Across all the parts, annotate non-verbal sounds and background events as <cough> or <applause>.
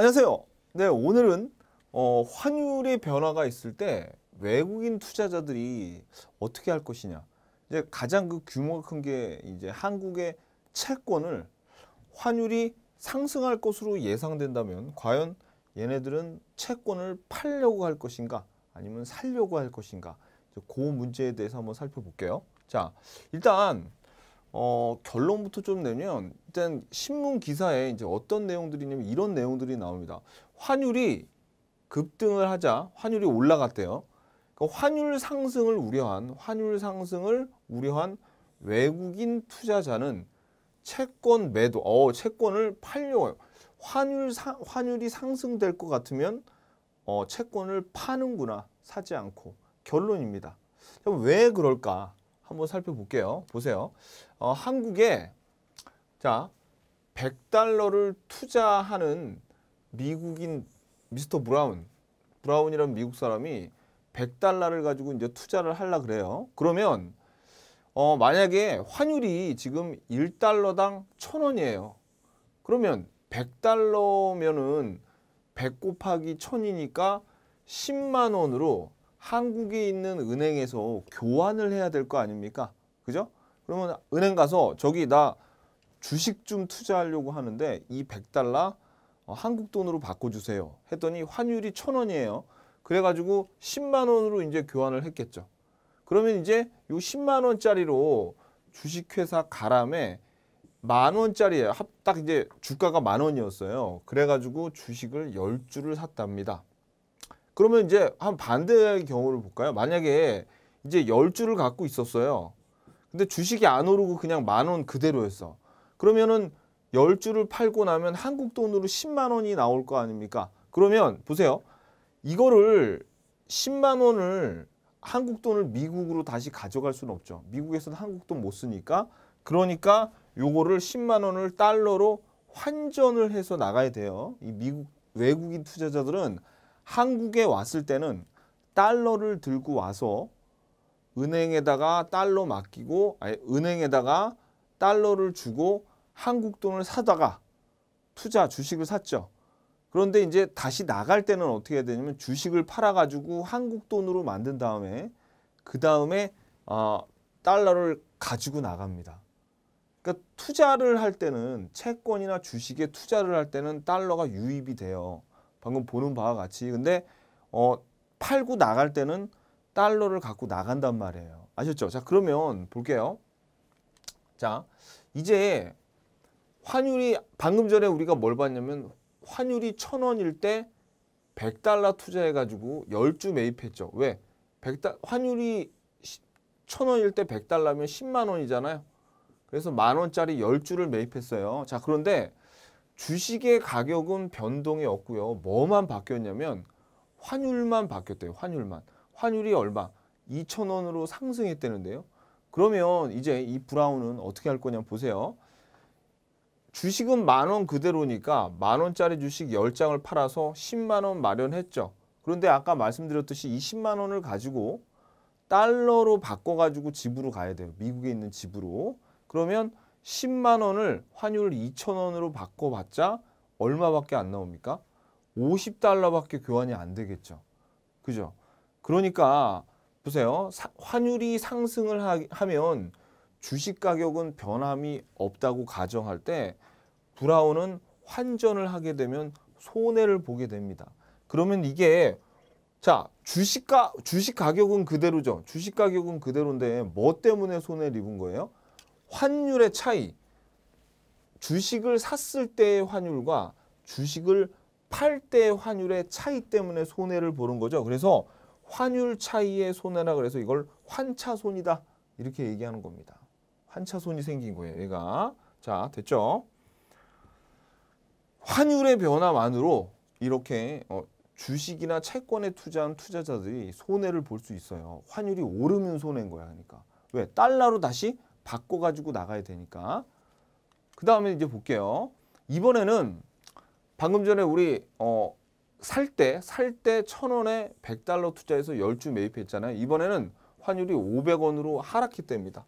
안녕하세요. 네, 오늘은 어, 환율의 변화가 있을 때 외국인 투자자들이 어떻게 할 것이냐. 이제 가장 그 규모가 큰 게 이제 한국의 채권을 환율이 상승할 것으로 예상된다면 과연 얘네들은 채권을 팔려고 할 것인가 아니면 살려고 할 것인가 그 문제에 대해서 한번 살펴볼게요. 자, 일단 어, 결론부터 좀 내면 일단 신문 기사에 이제 어떤 내용들이냐면 이런 내용들이 나옵니다. 환율이 급등을 하자 환율이 올라갔대요. 그러니까 환율 상승을 우려한 환율 상승을 우려한 외국인 투자자는 채권 매도, 어, 채권을 팔려요. 환율 사, 환율이 상승될 것 같으면 어, 채권을 파는구나 사지 않고 결론입니다. 그럼 왜 그럴까? 한번 살펴볼게요. 보세요. 어, 한국에 자 100달러를 투자하는 미국인 미스터 브라운 브라운이라는 미국 사람이 100달러를 가지고 이제 투자를 하려 그래요. 그러면 어, 만약에 환율이 지금 1달러당 1,000원이에요. 그러면 100달러면은 100 곱하기 1000이니까 10만 원으로 한국에 있는 은행에서 교환을 해야 될 거 아닙니까? 그죠? 그러면 은행 가서 저기 나 주식 좀 투자하려고 하는데 이 100달러 어, 한국 돈으로 바꿔주세요. 했더니 환율이 천원이에요 그래가지고 10만 원으로 이제 교환을 했겠죠. 그러면 이제 요 10만 원짜리로 주식회사 가람에 만 원짜리예요. 딱 이제 주가가 만 원이었어요. 그래가지고 주식을 10주를 샀답니다. 그러면 이제 한 반대의 경우를 볼까요? 만약에 이제 1 0주를 갖고 있었어요. 근데 주식이 안 오르고 그냥 만 원 그대로였어. 그러면은 1 0주를 팔고 나면 한국 돈으로 10만 원이 나올 거 아닙니까? 그러면 보세요. 이거를 10만 원을 한국 돈을 미국으로 다시 가져갈 수는 없죠. 미국에서는 한국 돈 못 쓰니까 그러니까 요거를 10만 원을 달러로 환전을 해서 나가야 돼요. 이 미국 외국인 투자자들은 한국에 왔을 때는 달러를 들고 와서 은행에다가 달러 맡기고 아니, 은행에다가 달러를 주고 한국 돈을 사다가 투자 주식을 샀죠. 그런데 이제 다시 나갈 때는 어떻게 해야 되냐면 주식을 팔아가지고 한국 돈으로 만든 다음에 그 다음에 어, 달러를 가지고 나갑니다. 그러니까 투자를 할 때는 채권이나 주식에 투자를 할 때는 달러가 유입이 돼요. 방금 보는 바와 같이 근데 어 팔고 나갈 때는 달러를 갖고 나간단 말이에요. 아셨죠? 자 그러면 볼게요. 자 이제 환율이 방금 전에 우리가 뭘 봤냐면 환율이 1 0 0 0원일때1 0 0달러 투자해가지고 1 0주 매입했죠. 왜? 100달, 환율이 천원일때 1 0 0달러면1 0만 원이잖아요. 그래서 만 원짜리 1 0주를 매입했어요. 자 그런데 주식의 가격은 변동이 없고요. 뭐만 바뀌었냐면 환율만 바뀌었대요. 환율만. 환율이 얼마? 2,000원으로 상승했대는데요. 그러면 이제 이 브라운은 어떻게 할 거냐 보세요. 주식은 만 원 그대로니까 만 원짜리 주식 10장을 팔아서 10만 원 마련했죠. 그런데 아까 말씀드렸듯이 20만 원을 가지고 달러로 바꿔가지고 집으로 가야 돼요. 미국에 있는 집으로. 그러면 10만 원을 환율 2천 원으로 바꿔봤자 얼마밖에 안 나옵니까? 50달러밖에 교환이 안 되겠죠. 그죠? 그러니까 보세요. 사, 환율이 상승을 하, 하면 주식 가격은 변함이 없다고 가정할 때 브라운은 환전을 하게 되면 손해를 보게 됩니다. 그러면 이게 자 주식가 주식 가격은 그대로죠. 주식 가격은 그대로인데 뭐 때문에 손해를 입은 거예요? 환율의 차이, 주식을 샀을 때의 환율과 주식을 팔 때의 환율의 차이 때문에 손해를 보는 거죠. 그래서 환율 차이의 손해라 그래서 이걸 환차손이다 이렇게 얘기하는 겁니다. 환차손이 생긴 거예요. 얘가 자 됐죠. 환율의 변화만으로 이렇게 어, 주식이나 채권에 투자한 투자자들이 손해를 볼 수 있어요. 환율이 오르면 손해인 거야. 그러니까 왜 달러로 다시 바꿔가지고 나가야 되니까. 그 다음에 이제 볼게요. 이번에는 방금 전에 우리 어, 살 때, 살때0원에1 0 0달러 투자해서 1 0주 매입했잖아요. 이번에는 환율이 5 0 0 원으로 하락했 때입니다.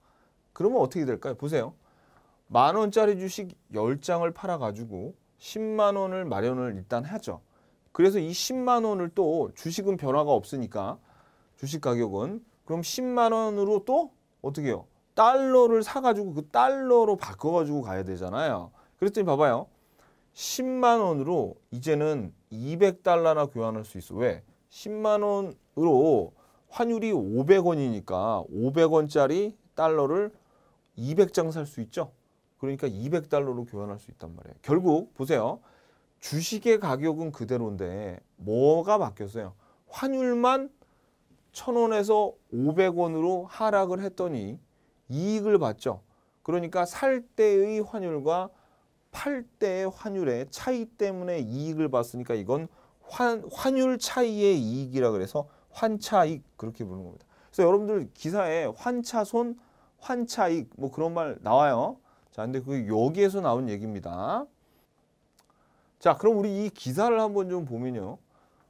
그러면 어떻게 될까요? 보세요. 만 원짜리 주식 1 0장을 팔아가지고 1 0만 원을 마련을 일단 하죠. 그래서 이1 0만 원을 또 주식은 변화가 없으니까 주식 가격은 그럼 1 0만 원으로 또 어떻게 해요? 달러를 사가지고 그 달러로 바꿔가지고 가야 되잖아요. 그랬더니 봐봐요. 10만 원으로 이제는 200달러나 교환할 수 있어. 왜? 10만 원으로 환율이 500원이니까 500원짜리 달러를 200장 살 수 있죠. 그러니까 200달러로 교환할 수 있단 말이에요. 결국 보세요. 주식의 가격은 그대로인데 뭐가 바뀌었어요? 환율만 1000원에서 500원으로 하락을 했더니 이익을 받죠. 그러니까 살 때의 환율과 팔 때의 환율의 차이 때문에 이익을 봤으니까 이건 환, 환율 차이의 이익이라 그래서 환차익 그렇게 부르는 겁니다. 그래서 여러분들 기사에 환차손, 환차익 뭐 그런 말 나와요. 자, 근데 그게 여기에서 나온 얘기입니다. 자, 그럼 우리 이 기사를 한번 좀 보면요.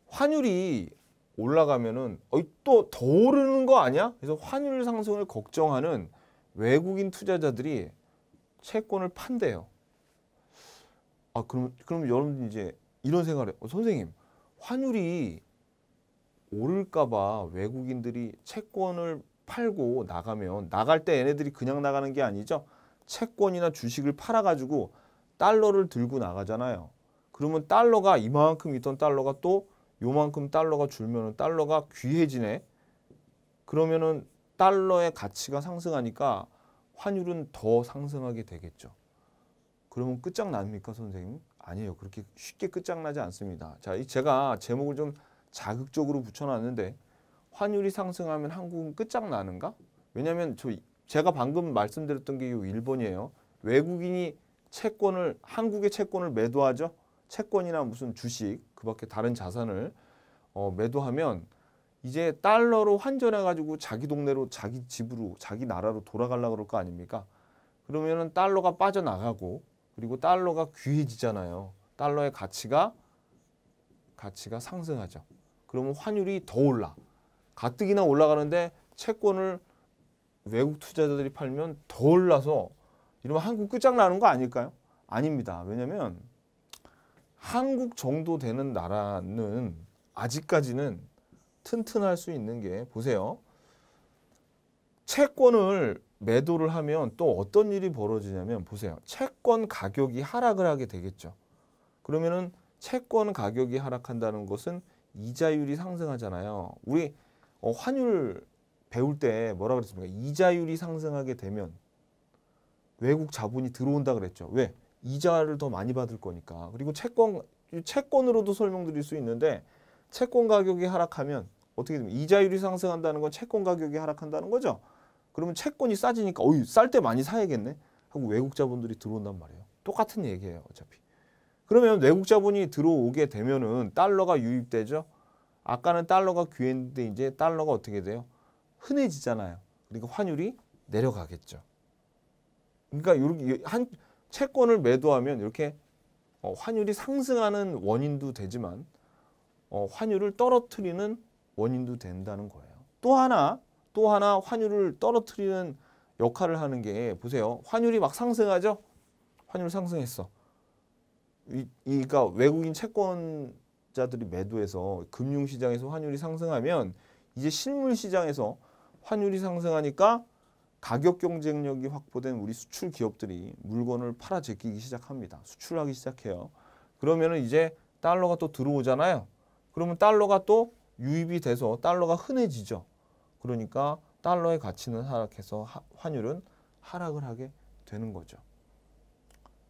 환율이 올라가면은 어, 이 또 더 오르는 거 아니야? 그래서 환율 상승을 걱정하는 외국인 투자자들이 채권을 판대요. 아 그럼 그럼 여러분 이제 이런 생각을 해요. 어, 선생님 환율이 오를까봐 외국인들이 채권을 팔고 나가면 나갈 때 얘네들이 그냥 나가는 게 아니죠. 채권이나 주식을 팔아가지고 달러를 들고 나가잖아요. 그러면 달러가 이만큼 있던 달러가 또 요만큼 달러가 줄면 달러가 귀해지네. 그러면은 달러의 가치가 상승하니까 환율은 더 상승하게 되겠죠. 그러면 끝장납니까 선생님? 아니에요. 그렇게 쉽게 끝장나지 않습니다. 자, 제가 제목을 좀 자극적으로 붙여놨는데 환율이 상승하면 한국은 끝장나는가? 왜냐하면 저 제가 방금 말씀드렸던 게 1번이에요. 외국인이 채권을 한국의 채권을 매도하죠. 채권이나 무슨 주식 그밖에 다른 자산을 어, 매도하면 이제 달러로 환전해가지고 자기 동네로 자기 집으로 자기 나라로 돌아가려고 그럴 거 아닙니까? 그러면은 달러가 빠져나가고 그리고 달러가 귀해지잖아요. 달러의 가치가 가치가 상승하죠. 그러면 환율이 더 올라. 가뜩이나 올라가는데 채권을 외국 투자자들이 팔면 더 올라서 이러면 한국 끝장나는 거 아닐까요? 아닙니다. 왜냐면 한국 정도 되는 나라는 아직까지는 튼튼할 수 있는 게 보세요. 채권을 매도를 하면 또 어떤 일이 벌어지냐면 보세요. 채권 가격이 하락을 하게 되겠죠. 그러면은 채권 가격이 하락한다는 것은 이자율이 상승하잖아요. 우리 어, 환율 배울 때 뭐라 그랬습니까? 이자율이 상승하게 되면 외국 자본이 들어온다 그랬죠. 왜? 이자를 더 많이 받을 거니까. 그리고 채권 채권으로도 설명드릴 수 있는데 채권 가격이 하락하면 어떻게 되면 이자율이 상승한다는 건 채권 가격이 하락한다는 거죠. 그러면 채권이 싸지니까 어이 쌀때 많이 사야겠네 하고 외국 자본들이 들어온단 말이에요. 똑같은 얘기예요 어차피. 그러면 외국 자본이 들어오게 되면은 달러가 유입되죠. 아까는 달러가 귀했는데 이제 달러가 어떻게 돼요? 흔해지잖아요. 그러니까 환율이 내려가겠죠. 그러니까 이렇게 한 채권을 매도하면 이렇게 어, 환율이 상승하는 원인도 되지만 어, 환율을 떨어뜨리는 원인도 된다는 거예요. 또 하나, 또 하나 환율을 떨어뜨리는 역할을 하는 게 보세요. 환율이 막 상승하죠? 환율 상승했어. 이, 그러니까 외국인 채권자들이 매도해서 금융시장에서 환율이 상승하면 이제 실물시장에서 환율이 상승하니까 가격 경쟁력이 확보된 우리 수출 기업들이 물건을 팔아 제끼기 시작합니다. 수출하기 시작해요. 그러면 이제 달러가 또 들어오잖아요. 그러면 달러가 또 유입이 돼서 달러가 흔해지죠. 그러니까 달러의 가치는 하락해서 하, 환율은 하락을 하게 되는 거죠.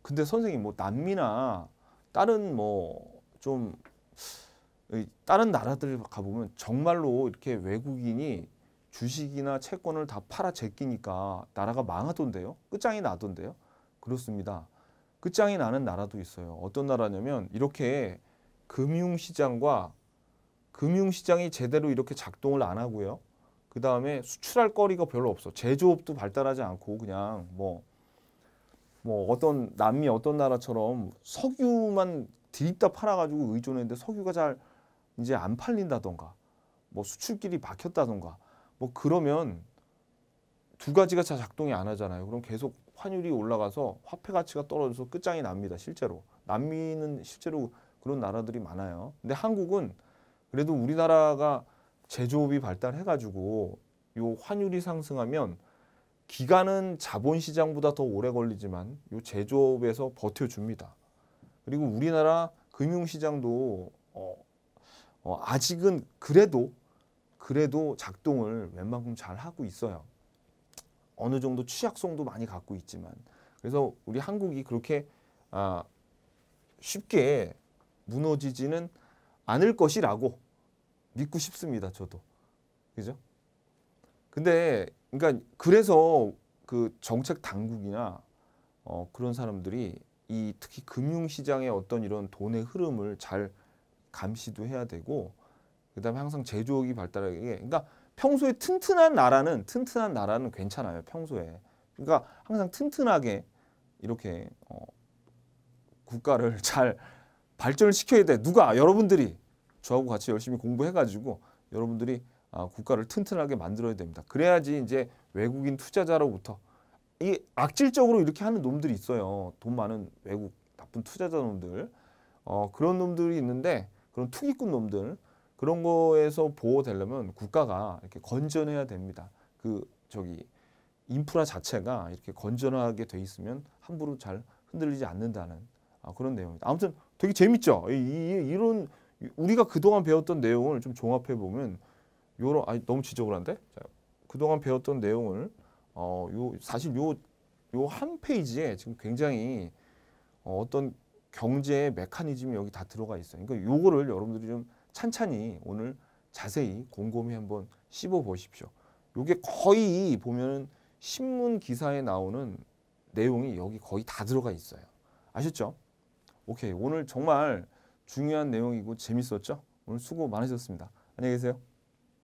근데 선생님 뭐 남미나 다른 뭐 좀 다른 나라들 가보면 정말로 이렇게 외국인이 주식이나 채권을 다 팔아 제끼니까 나라가 망하던데요. 끝장이 나던데요. 그렇습니다. 끝장이 나는 나라도 있어요. 어떤 나라냐면 이렇게 금융시장과 금융시장이 제대로 이렇게 작동을 안 하고요. 그 다음에 수출할 거리가 별로 없어. 제조업도 발달하지 않고 그냥 뭐, 뭐 어떤 남미 어떤 나라처럼 석유만 드립다 팔아가지고 의존했는데 석유가 잘 이제 안 팔린다던가 뭐 수출길이 막혔다던가 뭐 그러면 두 가지가 잘 작동이 안 하잖아요. 그럼 계속 환율이 올라가서 화폐 가치가 떨어져서 끝장이 납니다. 실제로. 남미는 실제로 그런 나라들이 많아요. 근데 한국은 그래도 우리나라가 제조업이 발달해가지고 요 환율이 상승하면 기간은 자본시장보다 더 오래 걸리지만 요 제조업에서 버텨줍니다. 그리고 우리나라 금융시장도 어, 어, 아직은 그래도 그래도 작동을 웬만큼 잘 하고 있어요. 어느 정도 취약성도 많이 갖고 있지만 그래서 우리 한국이 그렇게 아, 쉽게 무너지지는 않을 것이라고 믿고 싶습니다. 저도. 그죠? 근데 그러니까 그래서 그 정책 당국이나 어, 그런 사람들이 이 특히 금융 시장의 어떤 이런 돈의 흐름을 잘 감시도 해야 되고 그다음에 항상 제조업이 발달하게 그러니까 평소에 튼튼한 나라는 튼튼한 나라는 괜찮아요. 평소에. 그러니까 항상 튼튼하게 이렇게 어, 국가를 <laughs> 잘 발전을 시켜야 돼. 누가? 여러분들이. 저하고 같이 열심히 공부해가지고 여러분들이 아, 국가를 튼튼하게 만들어야 됩니다. 그래야지 이제 외국인 투자자로부터 이 악질적으로 이렇게 하는 놈들이 있어요. 돈 많은 외국 나쁜 투자자 놈들. 어, 그런 놈들이 있는데 그런 투기꾼 놈들 그런 거에서 보호되려면 국가가 이렇게 건전해야 됩니다. 그 저기 인프라 자체가 이렇게 건전하게 돼 있으면 함부로 잘 흔들리지 않는다는 아, 그런 내용입니다. 아무튼 되게 재밌죠. 이, 이런 우리가 그동안 배웠던 내용을 좀 종합해 보면 요런 아니 너무 지적을 한데 자, 그동안 배웠던 내용을 어요 사실 요요 한 페이지에 지금 굉장히 어, 어떤 경제의 메커니즘이 여기 다 들어가 있어요. 그러니까 요거를 여러분들이 좀 찬찬히 오늘 자세히 곰곰이 한번 씹어 보십시오. 요게 거의 보면 신문 기사에 나오는 내용이 여기 거의 다 들어가 있어요. 아셨죠? 오케이 오늘 정말 중요한 내용이고 재밌었죠? 오늘 수고 많으셨습니다. 안녕히 계세요.